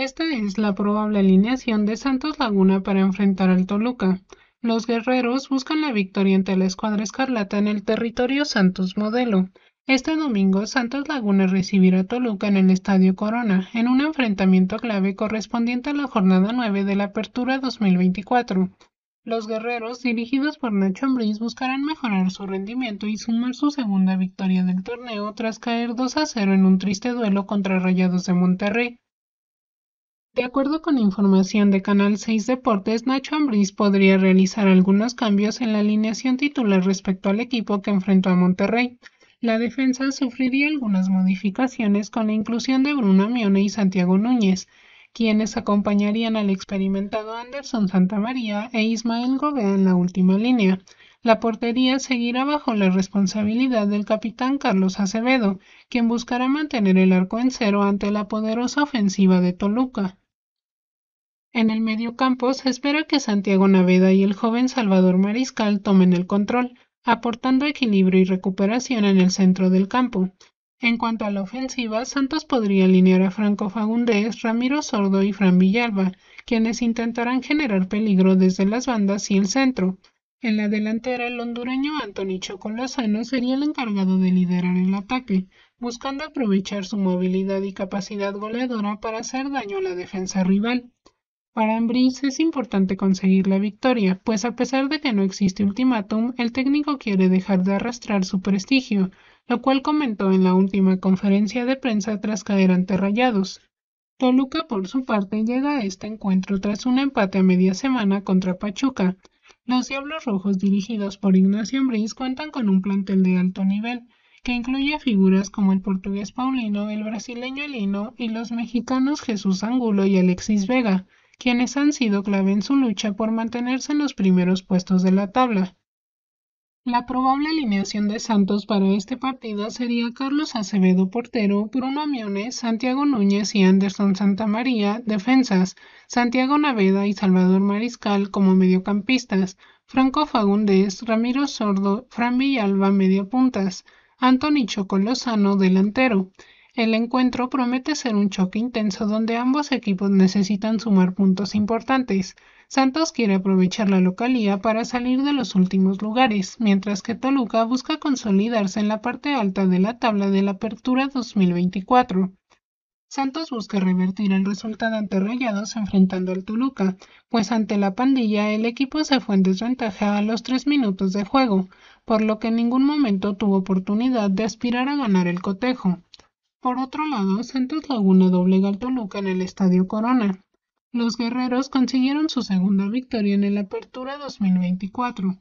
Esta es la probable alineación de Santos Laguna para enfrentar al Toluca. Los guerreros buscan la victoria ante la escuadra escarlata en el territorio Santos Modelo. Este domingo, Santos Laguna recibirá a Toluca en el Estadio Corona, en un enfrentamiento clave correspondiente a la jornada 9 de la Apertura 2024. Los guerreros, dirigidos por Nacho Ambriz, buscarán mejorar su rendimiento y sumar su segunda victoria del torneo tras caer 2 a 0 en un triste duelo contra Rayados de Monterrey. De acuerdo con información de Canal 6 Deportes, Nacho Ambriz podría realizar algunos cambios en la alineación titular respecto al equipo que enfrentó a Monterrey. La defensa sufriría algunas modificaciones con la inclusión de Bruno Mione y Santiago Núñez, quienes acompañarían al experimentado Anderson Santamaría e Ismael Gobea en la última línea. La portería seguirá bajo la responsabilidad del capitán Carlos Acevedo, quien buscará mantener el arco en cero ante la poderosa ofensiva de Toluca. En el mediocampo se espera que Santiago Naveda y el joven Salvador Mariscal tomen el control, aportando equilibrio y recuperación en el centro del campo. En cuanto a la ofensiva, Santos podría alinear a Franco Fagundés, Ramiro Sordo y Fran Villalba, quienes intentarán generar peligro desde las bandas y el centro. En la delantera, el hondureño Anthony Chocolazano sería el encargado de liderar el ataque, buscando aprovechar su movilidad y capacidad goleadora para hacer daño a la defensa rival. Para es importante conseguir la victoria, pues a pesar de que no existe ultimátum, el técnico quiere dejar de arrastrar su prestigio, lo cual comentó en la última conferencia de prensa tras caer ante Rayados. Toluca, por su parte, llega a este encuentro tras un empate a media semana contra Pachuca. Los Diablos Rojos dirigidos por Ignacio Ambriz cuentan con un plantel de alto nivel, que incluye figuras como el portugués Paulino, el brasileño Elino y los mexicanos Jesús Angulo y Alexis Vega quienes han sido clave en su lucha por mantenerse en los primeros puestos de la tabla. La probable alineación de Santos para este partido sería Carlos Acevedo portero, Bruno Amiones, Santiago Núñez y Anderson Santamaría defensas, Santiago Naveda y Salvador Mariscal como mediocampistas, Franco Fagundes, Ramiro Sordo, Fran Villalba mediopuntas, Anthony Chocolosano delantero, el encuentro promete ser un choque intenso donde ambos equipos necesitan sumar puntos importantes. Santos quiere aprovechar la localía para salir de los últimos lugares, mientras que Toluca busca consolidarse en la parte alta de la tabla de la Apertura 2024. Santos busca revertir el resultado ante Rayados enfrentando al Toluca, pues ante la pandilla el equipo se fue en desventaja a los tres minutos de juego, por lo que en ningún momento tuvo oportunidad de aspirar a ganar el cotejo. Por otro lado, Santos Laguna doblega al Toluca en el Estadio Corona. Los guerreros consiguieron su segunda victoria en el Apertura 2024.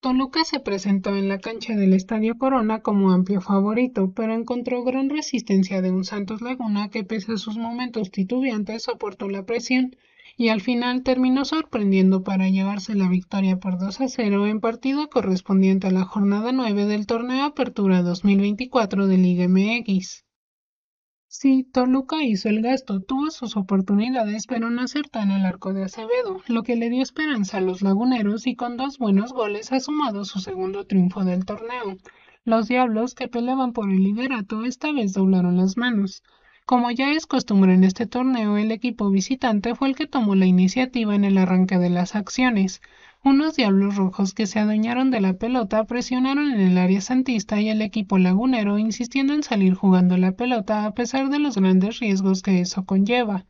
Toluca se presentó en la cancha del Estadio Corona como amplio favorito, pero encontró gran resistencia de un Santos Laguna que pese a sus momentos titubeantes soportó la presión y al final terminó sorprendiendo para llevarse la victoria por 2 a 0 en partido correspondiente a la jornada 9 del torneo Apertura 2024 de Liga MX. Sí, Toluca hizo el gasto, tuvo sus oportunidades, pero no acertó en el arco de Acevedo, lo que le dio esperanza a los laguneros y con dos buenos goles ha sumado su segundo triunfo del torneo. Los diablos que peleaban por el liderato esta vez doblaron las manos. Como ya es costumbre en este torneo, el equipo visitante fue el que tomó la iniciativa en el arranque de las acciones. Unos diablos rojos que se adueñaron de la pelota presionaron en el área santista y el equipo lagunero insistiendo en salir jugando la pelota a pesar de los grandes riesgos que eso conlleva.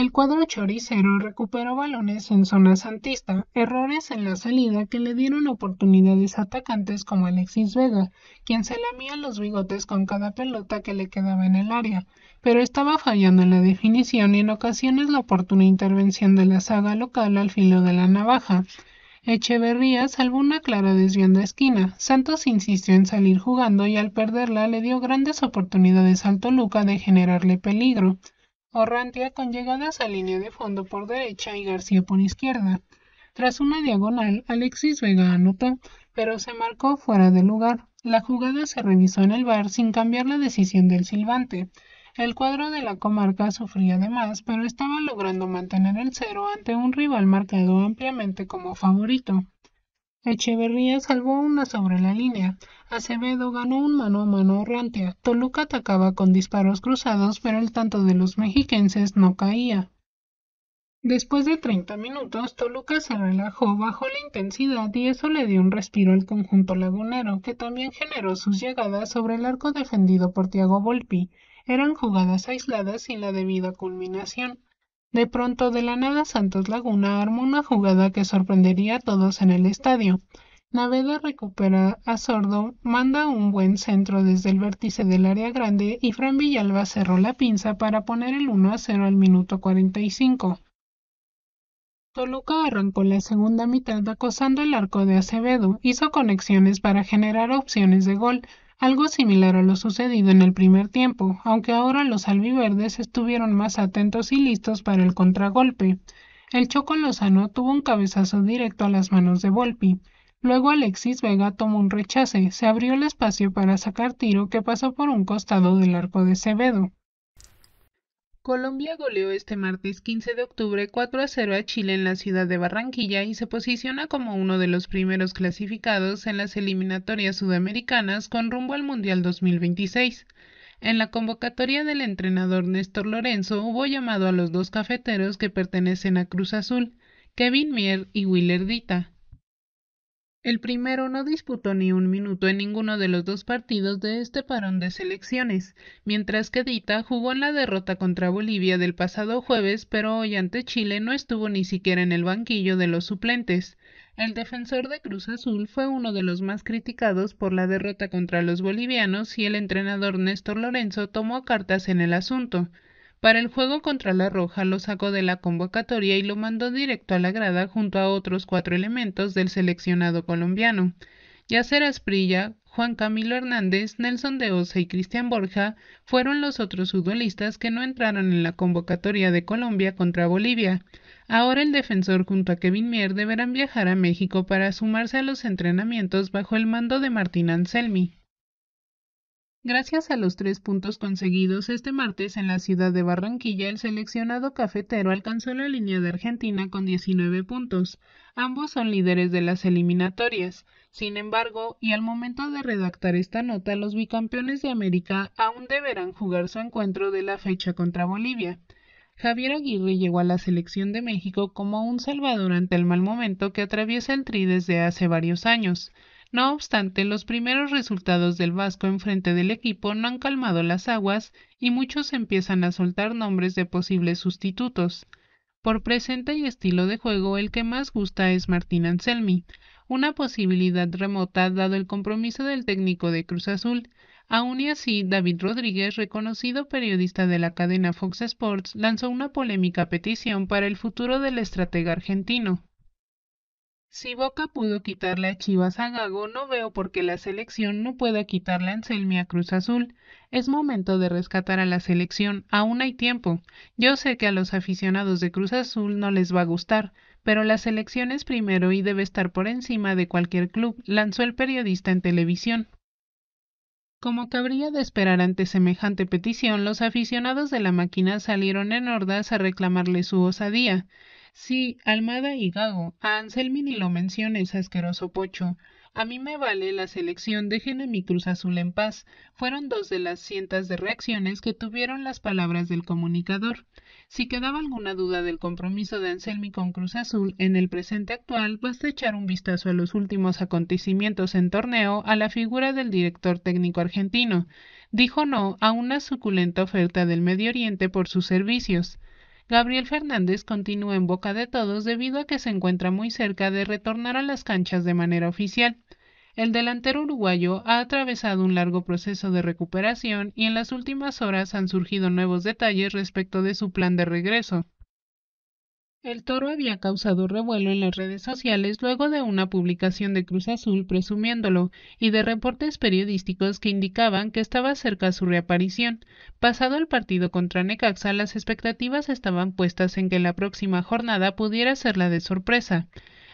El cuadro choricero recuperó balones en zona santista, errores en la salida que le dieron oportunidades a atacantes como Alexis Vega, quien se lamía los bigotes con cada pelota que le quedaba en el área, pero estaba fallando en la definición y en ocasiones la oportuna intervención de la saga local al filo de la navaja. Echeverría salvó una clara desviando esquina. Santos insistió en salir jugando y al perderla le dio grandes oportunidades al Toluca de generarle peligro. Orrantia con llegadas a línea de fondo por derecha y García por izquierda. Tras una diagonal, Alexis Vega anotó, pero se marcó fuera de lugar. La jugada se revisó en el bar sin cambiar la decisión del silbante. El cuadro de la comarca sufría de más, pero estaba logrando mantener el cero ante un rival marcado ampliamente como favorito. Echeverría salvó una sobre la línea, Acevedo ganó un mano a mano errante, Toluca atacaba con disparos cruzados pero el tanto de los mexiquenses no caía. Después de treinta minutos, Toluca se relajó, bajo la intensidad y eso le dio un respiro al conjunto lagunero, que también generó sus llegadas sobre el arco defendido por Tiago Volpi. Eran jugadas aisladas sin la debida culminación. De pronto, de la nada, Santos Laguna armó una jugada que sorprendería a todos en el estadio. Navedo recupera a Sordo, manda un buen centro desde el vértice del área grande y Fran Villalba cerró la pinza para poner el 1 a 0 al minuto 45. Toluca arrancó la segunda mitad acosando el arco de Acevedo, hizo conexiones para generar opciones de gol, algo similar a lo sucedido en el primer tiempo, aunque ahora los albiverdes estuvieron más atentos y listos para el contragolpe. El Choco Lozano tuvo un cabezazo directo a las manos de Volpi. Luego Alexis Vega tomó un rechace, se abrió el espacio para sacar tiro que pasó por un costado del arco de Cebedo. Colombia goleó este martes 15 de octubre 4 a 0 a Chile en la ciudad de Barranquilla y se posiciona como uno de los primeros clasificados en las eliminatorias sudamericanas con rumbo al Mundial 2026. En la convocatoria del entrenador Néstor Lorenzo hubo llamado a los dos cafeteros que pertenecen a Cruz Azul, Kevin Mier y Willer Dita, el primero no disputó ni un minuto en ninguno de los dos partidos de este parón de selecciones, mientras que Dita jugó en la derrota contra Bolivia del pasado jueves, pero hoy ante Chile no estuvo ni siquiera en el banquillo de los suplentes. El defensor de Cruz Azul fue uno de los más criticados por la derrota contra los bolivianos y el entrenador Néstor Lorenzo tomó cartas en el asunto. Para el juego contra la Roja lo sacó de la convocatoria y lo mandó directo a la grada junto a otros cuatro elementos del seleccionado colombiano. Yacer Asprilla, Juan Camilo Hernández, Nelson de Osa y Cristian Borja fueron los otros futbolistas que no entraron en la convocatoria de Colombia contra Bolivia. Ahora el defensor junto a Kevin Mier deberán viajar a México para sumarse a los entrenamientos bajo el mando de Martín Anselmi. Gracias a los tres puntos conseguidos este martes en la ciudad de Barranquilla, el seleccionado cafetero alcanzó la línea de Argentina con 19 puntos. Ambos son líderes de las eliminatorias. Sin embargo, y al momento de redactar esta nota, los bicampeones de América aún deberán jugar su encuentro de la fecha contra Bolivia. Javier Aguirre llegó a la selección de México como un salvador ante el mal momento que atraviesa el Tri desde hace varios años. No obstante, los primeros resultados del Vasco enfrente del equipo no han calmado las aguas y muchos empiezan a soltar nombres de posibles sustitutos. Por presente y estilo de juego, el que más gusta es Martín Anselmi, una posibilidad remota dado el compromiso del técnico de Cruz Azul. Aún y así, David Rodríguez, reconocido periodista de la cadena Fox Sports, lanzó una polémica petición para el futuro del estratega argentino. Si Boca pudo quitarle a Chivas a Gago, no veo por qué la selección no pueda quitarle a Anselmi a Cruz Azul. Es momento de rescatar a la selección, aún hay tiempo. Yo sé que a los aficionados de Cruz Azul no les va a gustar, pero la selección es primero y debe estar por encima de cualquier club, lanzó el periodista en televisión. Como cabría de esperar ante semejante petición, los aficionados de la máquina salieron en hordas a reclamarle su osadía sí almada y gago a anselmi ni lo menciones asqueroso pocho a mí me vale la selección déjenme mi cruz azul en paz fueron dos de las cientas de reacciones que tuvieron las palabras del comunicador si quedaba alguna duda del compromiso de anselmi con cruz azul en el presente actual basta echar un vistazo a los últimos acontecimientos en torneo a la figura del director técnico argentino dijo no a una suculenta oferta del medio oriente por sus servicios Gabriel Fernández continúa en boca de todos debido a que se encuentra muy cerca de retornar a las canchas de manera oficial. El delantero uruguayo ha atravesado un largo proceso de recuperación y en las últimas horas han surgido nuevos detalles respecto de su plan de regreso. El toro había causado revuelo en las redes sociales luego de una publicación de Cruz Azul presumiéndolo y de reportes periodísticos que indicaban que estaba cerca su reaparición. Pasado el partido contra Necaxa, las expectativas estaban puestas en que la próxima jornada pudiera ser la de sorpresa.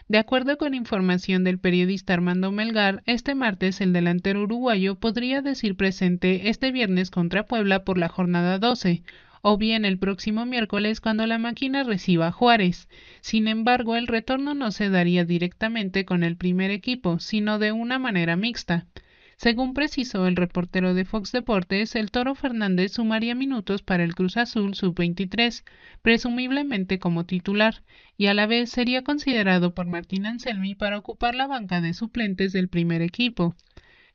De acuerdo con información del periodista Armando Melgar, este martes el delantero uruguayo podría decir presente este viernes contra Puebla por la jornada 12, o bien el próximo miércoles cuando la máquina reciba a Juárez. Sin embargo, el retorno no se daría directamente con el primer equipo, sino de una manera mixta. Según precisó el reportero de Fox Deportes, el Toro Fernández sumaría minutos para el Cruz Azul Sub-23, presumiblemente como titular, y a la vez sería considerado por Martín Anselmi para ocupar la banca de suplentes del primer equipo.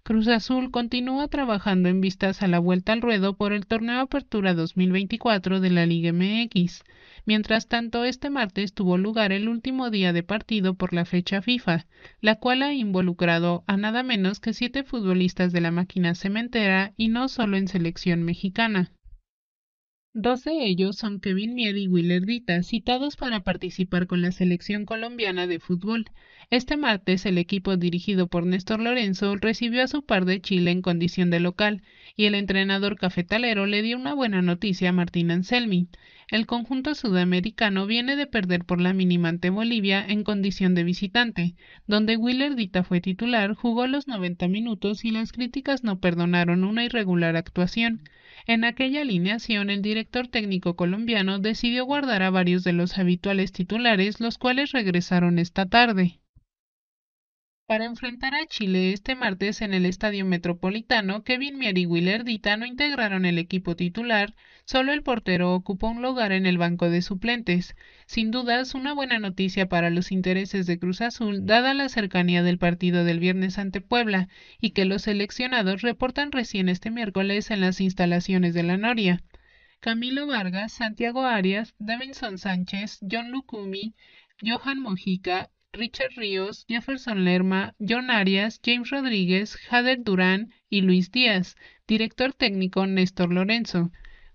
Cruz Azul continúa trabajando en vistas a la vuelta al ruedo por el torneo Apertura 2024 de la Liga MX. Mientras tanto, este martes tuvo lugar el último día de partido por la fecha FIFA, la cual ha involucrado a nada menos que siete futbolistas de la máquina cementera y no solo en selección mexicana. Dos de ellos son Kevin Mier y Willer Dita, citados para participar con la selección colombiana de fútbol. Este martes el equipo dirigido por Néstor Lorenzo recibió a su par de Chile en condición de local, y el entrenador cafetalero le dio una buena noticia a Martín Anselmi. El conjunto sudamericano viene de perder por la mínima ante Bolivia en condición de visitante, donde Willer Dita fue titular, jugó los 90 minutos y las críticas no perdonaron una irregular actuación. En aquella alineación, el director técnico colombiano decidió guardar a varios de los habituales titulares, los cuales regresaron esta tarde. Para enfrentar a Chile este martes en el Estadio Metropolitano, Kevin Mier y Willer Dita no integraron el equipo titular, solo el portero ocupó un lugar en el banco de suplentes. Sin dudas, una buena noticia para los intereses de Cruz Azul, dada la cercanía del partido del viernes ante Puebla, y que los seleccionados reportan recién este miércoles en las instalaciones de la Noria. Camilo Vargas, Santiago Arias, Davinson Sánchez, John Lucumi, Johan Mojica, Richard Ríos, Jefferson Lerma, John Arias, James Rodríguez, Jader Durán y Luis Díaz, director técnico Néstor Lorenzo.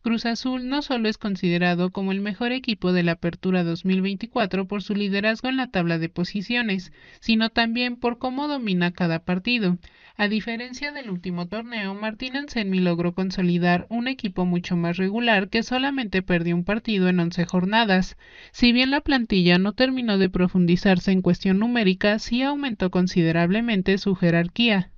Cruz Azul no solo es considerado como el mejor equipo de la Apertura 2024 por su liderazgo en la tabla de posiciones, sino también por cómo domina cada partido. A diferencia del último torneo, Martín Anselmi logró consolidar un equipo mucho más regular que solamente perdió un partido en 11 jornadas. Si bien la plantilla no terminó de profundizarse en cuestión numérica, sí aumentó considerablemente su jerarquía.